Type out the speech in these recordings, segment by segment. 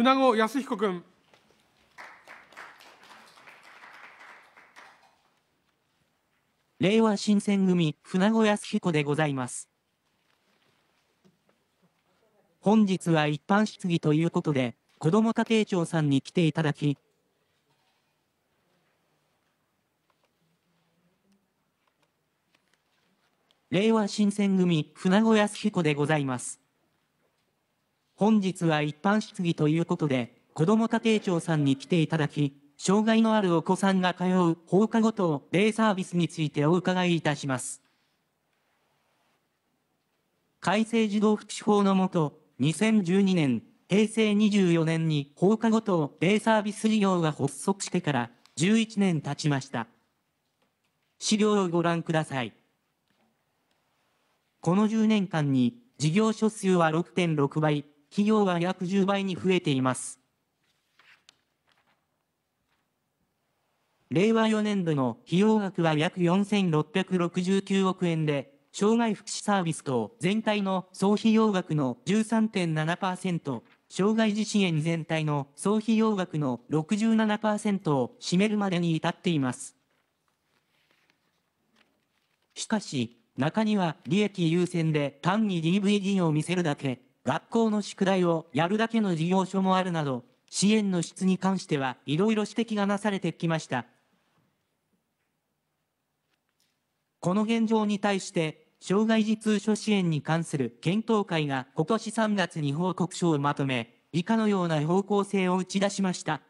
船後康彦君。令和新選組、船後康彦でございます。本日は一般質疑ということで、子ども家庭庁さんに来ていただき、令和新選組、船後康彦でございます。本日は一般質疑ということで、子ども家庭庁さんに来ていただき、障害のあるお子さんが通う放課後等デイサービスについてお伺いいたします。改正児童福祉法のもと、2012年、平成24年に放課後等デイサービス事業が発足してから11年経ちました。資料をご覧ください。この10年間に事業所数は6.6倍、企業が約10倍に増えています。令和4年度の費用額は約4669億円で、障害福祉サービス等全体の総費用額の13.7%、障害児支援全体の総費用額の67%を占めるまでに至っています。しかし、中には利益優先で単に DVD を見せるだけ、学校の宿題をやるだけの事業所もあるなど、支援の質に関してはいろいろ指摘がなされてきました。この現状に対して、障害児通所支援に関する検討会が今年3月に報告書をまとめ、以下のような方向性を打ち出しました。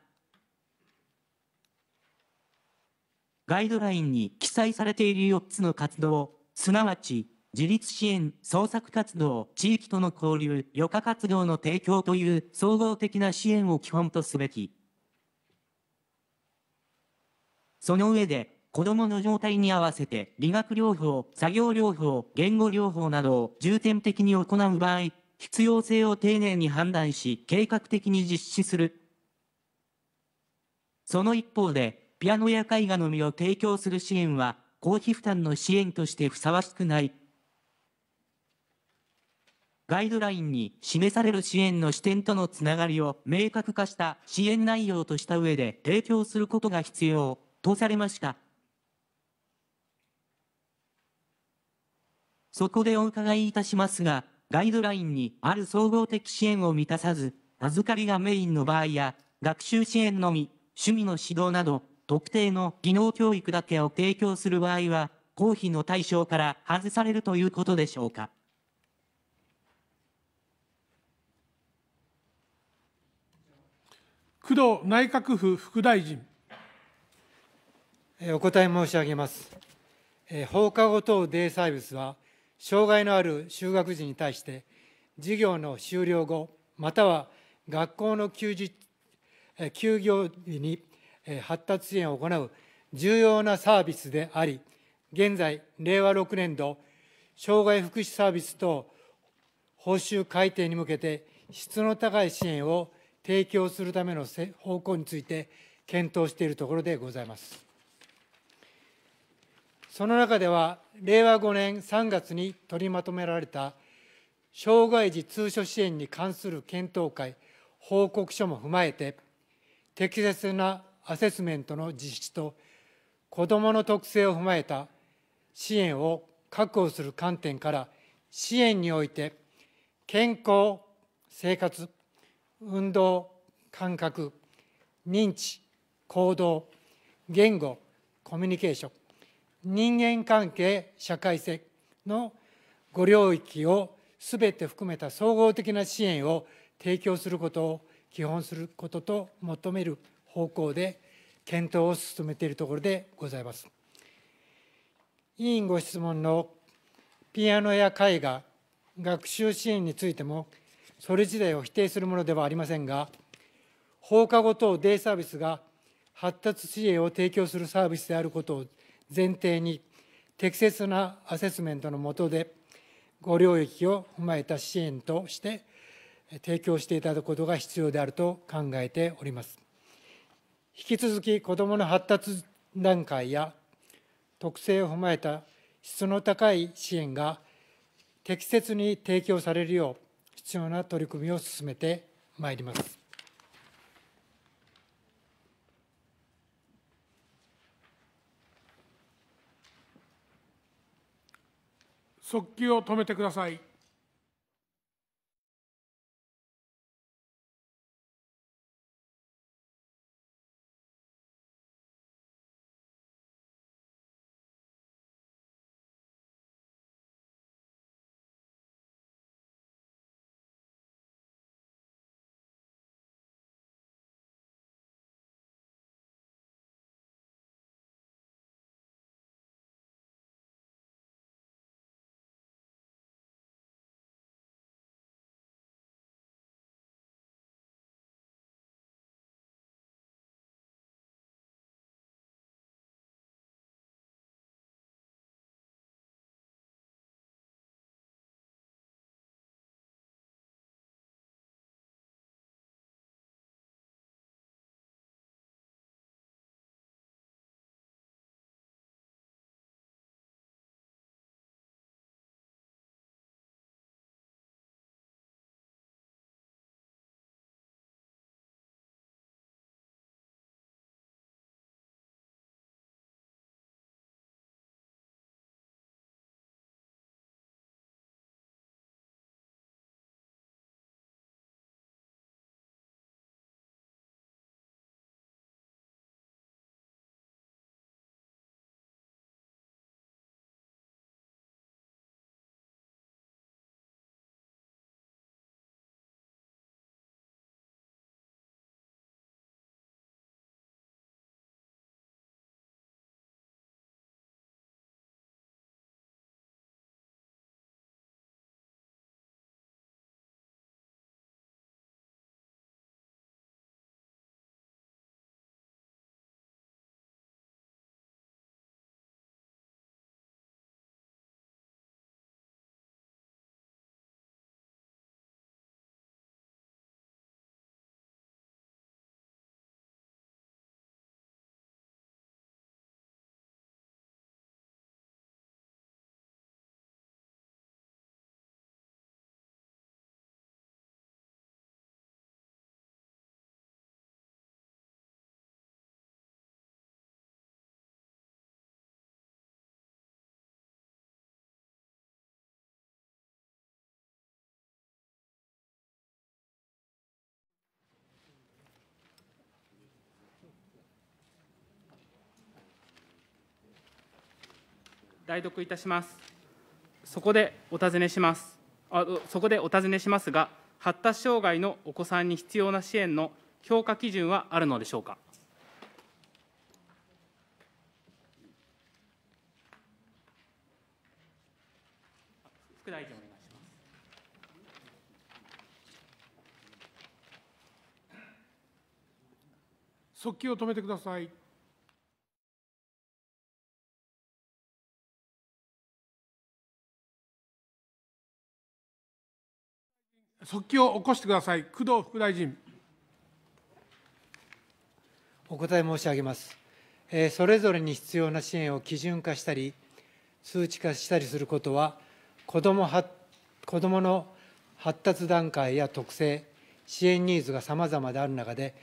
ガイドラインに記載されている4つの活動、すなわち自立支援、創作活動、地域との交流、余暇活動の提供という総合的な支援を基本とすべき。その上で、子供の状態に合わせて理学療法、作業療法、言語療法などを重点的に行う場合、必要性を丁寧に判断し、計画的に実施する。その一方で、ピアノや絵画のみを提供する支援は、公費負担の支援としてふさわしくないガイドラインに示される支援の視点とのつながりを明確化した支援内容とした上で提供することが必要とされました。そこでお伺いいたしますが、ガイドラインにある総合的支援を満たさず、預かりがメインの場合や、学習支援のみ、趣味の指導など、特定の技能教育だけを提供する場合は、公費の対象から外されるということでしょうか。工藤内閣府副大臣。お答え申し上げます。放課後等デイサービスは、障害のある就学児に対して、授業の終了後、または学校の休日休業日に発達支援を行う重要なサービスであり、現在、令和6年度、障害福祉サービス等報酬改定に向けて質の高い支援を提供するための方向について検討しているところでございます。その中では、令和5年3月に取りまとめられた障害児通所支援に関する検討会報告書も踏まえて、適切なアセスメントの実施と、子どもの特性を踏まえた支援を確保する観点から、支援において健康、生活、運動感覚認知行動言語コミュニケーション人間関係社会性の5領域を全て含めた総合的な支援を提供することを基本することと求める方向で検討を進めているところでございます。委員ご質問のピアノや絵画学習支援についてもそれ自体を否定するものではありませんが放課後等デイサービスが発達支援を提供するサービスであることを前提に適切なアセスメントの下でご領域を踏まえた支援として提供していただくことが必要であると考えております。引き続き子どもの発達段階や特性を踏まえた質の高い支援が適切に提供されるよう必要な取り組みを進めてまいります。速記を止めてください。代読いたします。そこでお尋ねします。あそこでお尋ねしますが、発達障害のお子さんに必要な支援の評価基準はあるのでしょうか。副大臣お願いします。速記を止めてください。速記を起こしてください。工藤副大臣。お答え申し上げます。それぞれに必要な支援を基準化したり、数値化したりすることは、子どもは子どもの発達段階や特性、支援ニーズがさまざまである中で、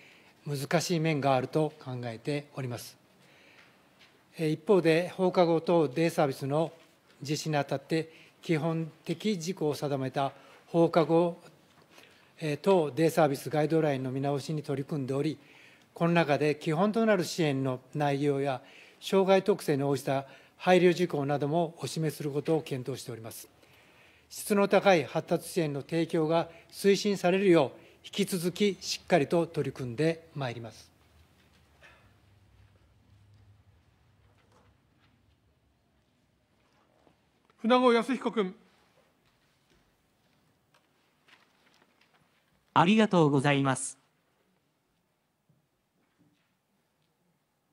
難しい面があると考えております。一方で、放課後等デイサービスの実施にあたって、基本的事項を定めた放課後当デイサービスガイドラインの見直しに取り組んでおり、この中で基本となる支援の内容や、障害特性に応じた配慮事項などもお示しすることを検討しております。質の高い発達支援の提供が推進されるよう、引き続きしっかりと取り組んでまいります。船越康彦君。ありがとうございます。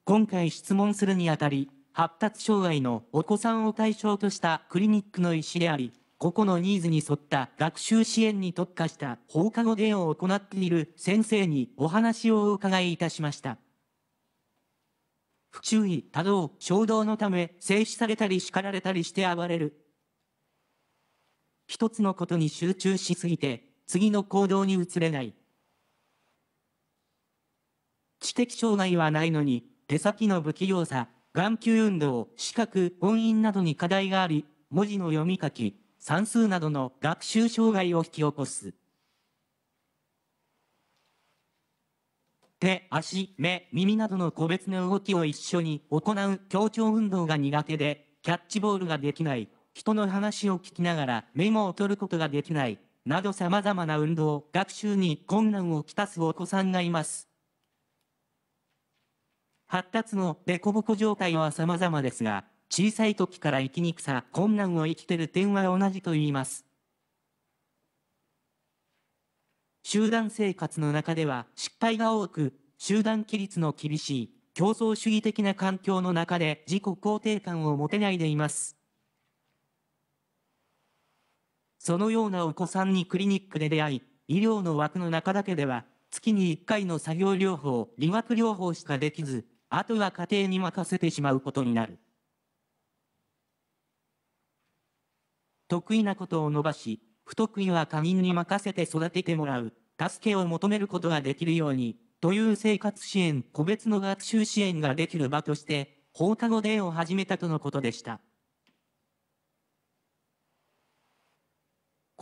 今回質問するにあたり、発達障害のお子さんを対象としたクリニックの医師であり、個々のニーズに沿った学習支援に特化した放課後デーを行っている先生にお話をお伺いいたしました。不注意、多動、衝動のため、制止されたり叱られたりして暴れる。一つのことに集中しすぎて、次の行動に移れない。知的障害はないのに、手先の不器用さ、眼球運動、視覚、音韻などに課題があり、文字の読み書き、算数などの学習障害を引き起こす。手、足、目、耳などの個別の動きを一緒に行う協調運動が苦手で、キャッチボールができない、人の話を聞きながらメモを取ることができない、など様々な運動、学習に困難をきたすお子さんがいます。発達の凸凹状態は様々ですが、小さい時から生きにくさ、困難を生きてる点は同じと言います。集団生活の中では失敗が多く、集団規律の厳しい、競争主義的な環境の中で自己肯定感を持てないでいます。そのようなお子さんにクリニックで出会い、医療の枠の中だけでは、月に1回の作業療法、理学療法しかできず、あとは家庭に任せてしまうことになる。得意なことを伸ばし、不得意は他人に任せて育ててもらう、助けを求めることができるように、という生活支援、個別の学習支援ができる場として、放課後デーを始めたとのことでした。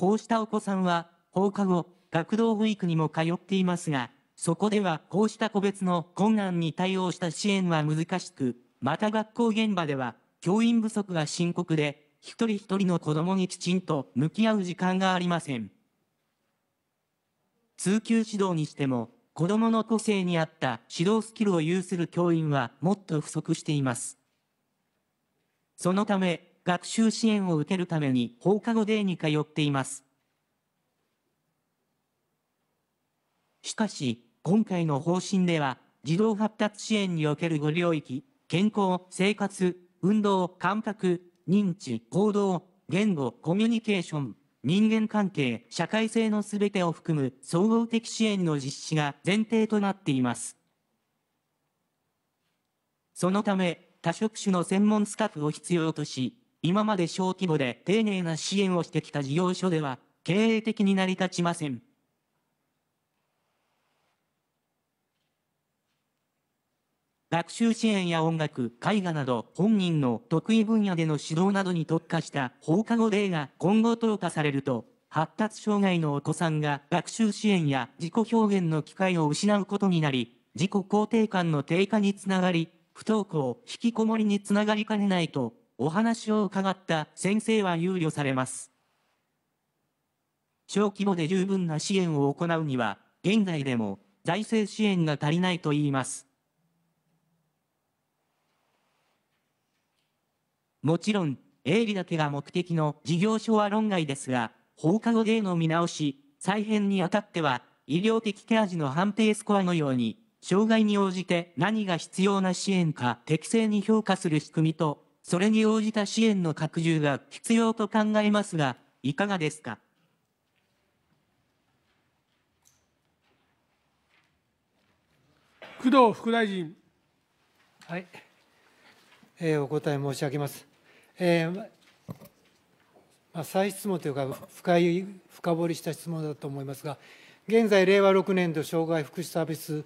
こうしたお子さんは、放課後、学童保育にも通っていますが、そこではこうした個別の困難に対応した支援は難しく、また学校現場では教員不足が深刻で、一人一人の子供にきちんと向き合う時間がありません。通級指導にしても、子供の個性に合った指導スキルを有する教員はもっと不足しています。そのため、学習支援を受けるために放課後デーに通っています。しかし、今回の方針では、児童発達支援におけるご領域、健康、生活、運動、感覚、認知、行動、言語、コミュニケーション、人間関係、社会性のすべてを含む総合的支援の実施が前提となっています。そのため、多職種の専門スタッフを必要とし、今まで小規模で丁寧な支援をしてきた事業所では、経営的に成り立ちません。学習支援や音楽、絵画など本人の得意分野での指導などに特化した放課後例が今後投下されると、発達障害のお子さんが学習支援や自己表現の機会を失うことになり、自己肯定感の低下につながり、不登校、引きこもりにつながりかねないとお話を伺った先生は憂慮されます。小規模で十分な支援を行うには、現在でも財政支援が足りないと言います。もちろん、営利だけが目的の事業所は論外ですが、放課後での見直し、再編にあたっては、医療的ケア児の判定スコアのように、障害に応じて何が必要な支援か適正に評価する仕組みと、それに応じた支援の拡充が必要と考えますが、いかがですか。工藤副大臣。はい。えー、お答え申し上げます。えー、まあ、再質問というか深い深掘りした質問だと思いますが、現在令和6年度障害福祉サービス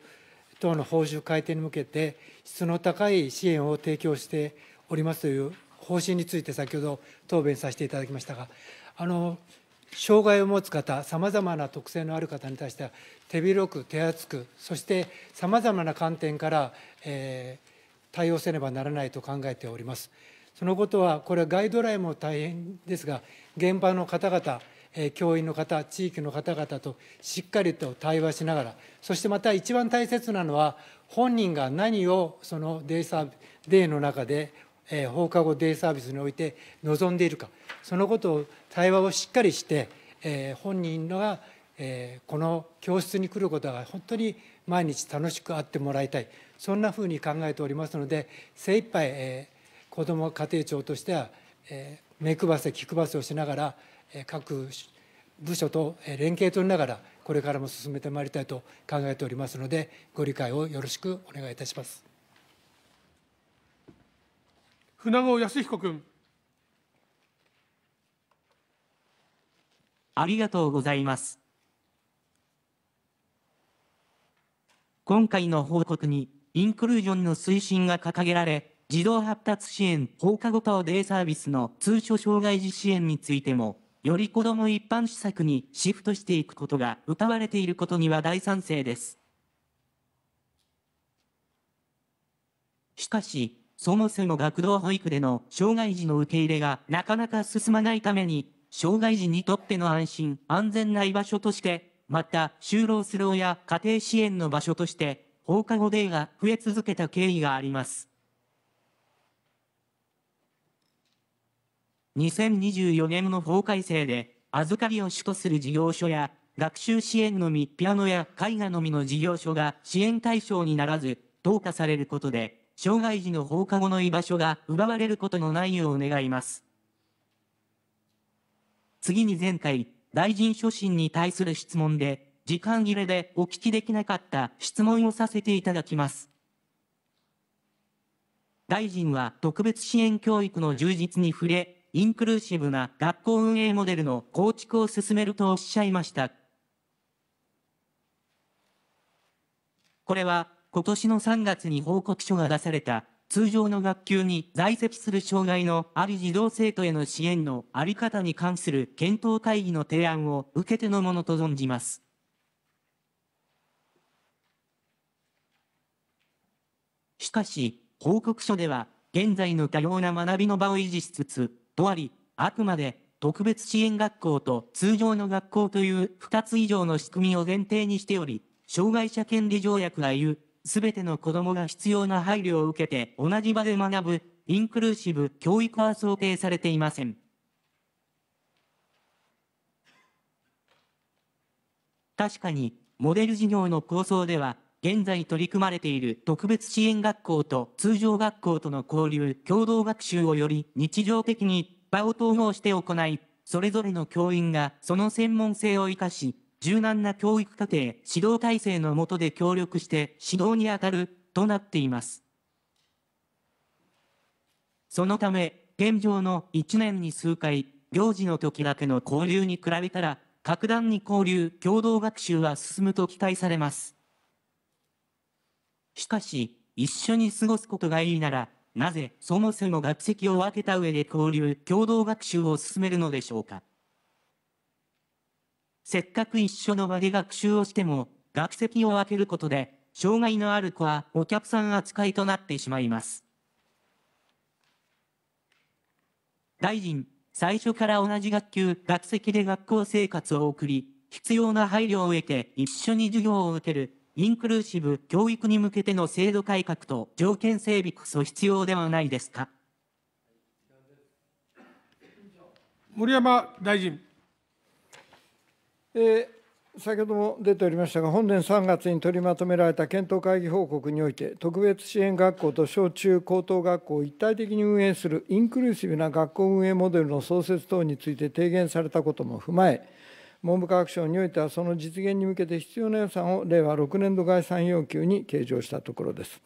等の報酬改定に向けて質の高い支援を提供しておりますという方針について先ほど答弁させていただきましたがあの障害を持つ方さまざまな特性のある方に対しては手広く手厚くそしてさまざまな観点から、えー、対応せねばならないと考えております。そのことは、これはガイドラインも大変ですが、現場の方々、教員の方、地域の方々としっかりと対話しながら、そしてまた一番大切なのは、本人が何をそのデイサーデイの中でえ放課後デイサービスにおいて望んでいるかそのことを対話をしっかりして、え本人が、えこの教室に来ることが本当に毎日楽しくあってもらいたいそんなふうに考えておりますので精一杯、え子ども家庭庁としては、え目配せ気配せをしながら、え各部署と連携取りながらこれからも進めてまいりたいと考えておりますのでご理解をよろしくお願いいたします。船越康彦君。ありがとうございます。今回の報告に、インクルージョンの推進が掲げられ、児童発達支援放課後等デイサービスの通所障害児支援についても、より子ども一般施策にシフトしていくことが謳われていることには大賛成です。しかし、そもそも学童保育での障害児の受け入れがなかなか進まないために、障害児にとっての安心、安全な居場所として、また、就労する親、家庭支援の場所として、放課後デーが増え続けた経緯があります。2024年の法改正で、預かりを主とする事業所や、学習支援のみ、ピアノや絵画のみの事業所が支援対象にならず、淘汰されることで、障害児の放課後の居場所が奪われることのないよう願います。次に前回、大臣所信に対する質問で、時間切れでお聞きできなかった質問をさせていただきます。大臣は特別支援教育の充実に触れ、インクルーシブな学校運営モデルの構築を進めるとおっしゃいました。これは今年の3月に報告書が出された通常の学級に在籍する障害のある児童生徒への支援のあり方に関する検討会議の提案を受けてのものと存じます。しかし、報告書では、現在の多様な学びの場を維持しつつ、とあり、あくまで特別支援学校と通常の学校という2つ以上の仕組みを前提にしており、障害者権利条約が言うすべての子供が必要な配慮を受けて同じ場で学ぶ、インクルーシブ教育は想定されていません。確かに、モデル事業の構想では、現在取り組まれている特別支援学校と通常学校との交流、共同学習をより日常的に場を統合して行い、それぞれの教員がその専門性を生かし、柔軟な教育課程、指導体制の下で協力して指導に当たるとなっています。そのため、現状の1年に数回、行事の時だけの交流に比べたら、格段に交流、共同学習は進むと期待されます。しかし、一緒に過ごすことがいいなら、なぜそもそも学籍を分けた上で交流、共同学習を進めるのでしょうか。せっかく一緒の場で学習をしても、学籍を分けることで、障害のある子はお客さん扱いとなってしまいます。大臣、最初から同じ学級、学籍で学校生活を送り、必要な配慮を得て一緒に授業を受ける、インクルーシブ教育に向けての制度改革と条件整備こそ必要ではないですか。森山大臣。えー、先ほども出ておりましたが、本年3月に取りまとめられた検討会議報告において、特別支援学校と小中高等学校を一体的に運営するインクルーシブな学校運営モデルの創設等について提言されたことも踏まえ、文部科学省においては、その実現に向けて必要な予算を令和6年度概算要求に計上したところです。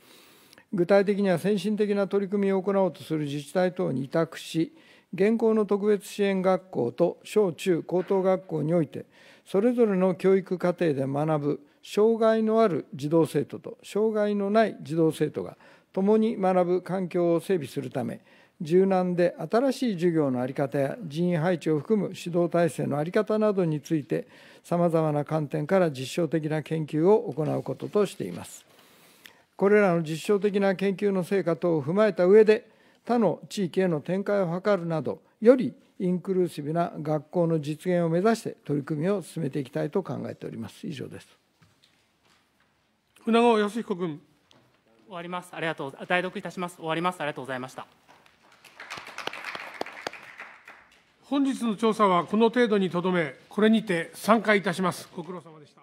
具体的には先進的な取り組みを行おうとする自治体等に委託し、現行の特別支援学校と小中高等学校において、それぞれの教育課程で学ぶ障害のある児童生徒と障害のない児童生徒が共に学ぶ環境を整備するため柔軟で新しい授業の在り方や人員配置を含む指導体制の在り方などについてさまざまな観点から実証的な研究を行うこととしています。これらの実証的な研究の成果等を踏まえた上で他の地域への展開を図るなどよりインクルーシブな学校の実現を目指して取り組みを進めていきたいと考えております。以上です。船川康彦君。終わります。ありがとう。代読いたします。終わります。ありがとうございました。本日の調査はこの程度にとどめ、これにて散会いたします。ご苦労様でした。